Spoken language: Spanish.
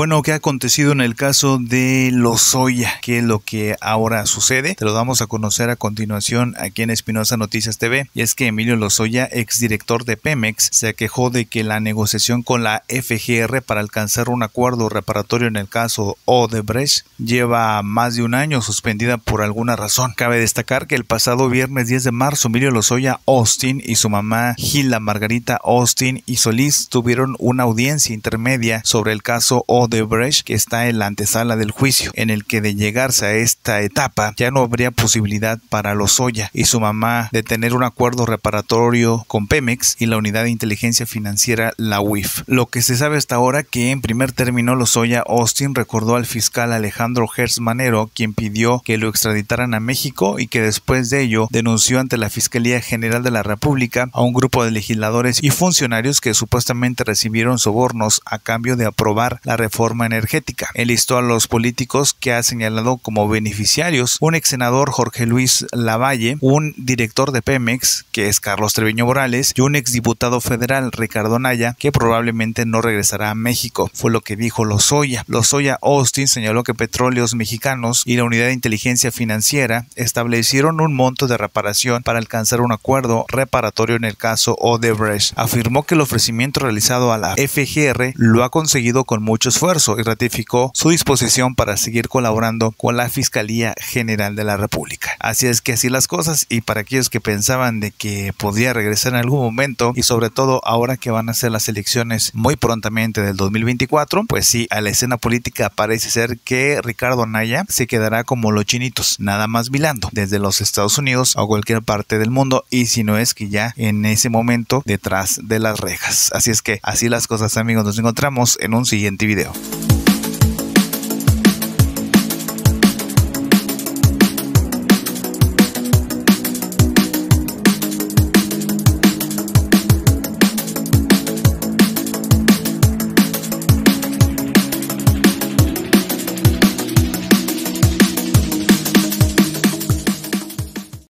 Bueno, ¿qué ha acontecido en el caso de Lozoya? ¿Qué es lo que ahora sucede? Te lo damos a conocer a continuación aquí en Espinosa Noticias TV. Y es que Emilio Lozoya, exdirector de Pemex, se aquejó de que la negociación con la FGR para alcanzar un acuerdo reparatorio en el caso Odebrecht lleva más de un año suspendida por alguna razón. Cabe destacar que el pasado viernes 10 de marzo, Emilio Lozoya Austin y su mamá Gila Margarita Austin y Solís tuvieron una audiencia intermedia sobre el caso Odebrecht de Brecht que está en la antesala del juicio, en el que de llegarse a esta etapa ya no habría posibilidad para Lozoya y su mamá de tener un acuerdo reparatorio con Pemex y la unidad de inteligencia financiera, la UIF. Lo que se sabe hasta ahora que en primer término Lozoya Austin recordó al fiscal Alejandro Hertz Manero, quien pidió que lo extraditaran a México y que después de ello denunció ante la Fiscalía General de la República a un grupo de legisladores y funcionarios que supuestamente recibieron sobornos a cambio de aprobar la reforma reforma energética. Enlistó a los políticos que ha señalado como beneficiarios un ex senador Jorge Luis Lavalle, un director de Pemex, que es Carlos Treviño Morales, y un ex diputado federal Ricardo Naya, que probablemente no regresará a México. Fue lo que dijo Lozoya. Lozoya Austin señaló que Petróleos Mexicanos y la Unidad de Inteligencia Financiera establecieron un monto de reparación para alcanzar un acuerdo reparatorio en el caso Odebrecht. Afirmó que el ofrecimiento realizado a la FGR lo ha conseguido con muchos esfuerzo y ratificó su disposición para seguir colaborando con la Fiscalía General de la República. Así es que así las cosas y para aquellos que pensaban de que podía regresar en algún momento y sobre todo ahora que van a ser las elecciones muy prontamente del 2024, pues sí, a la escena política parece ser que Ricardo Naya se quedará como los chinitos, nada más vilando desde los Estados Unidos a cualquier parte del mundo y si no es que ya en ese momento detrás de las rejas. Así es que así las cosas amigos, nos encontramos en un siguiente video.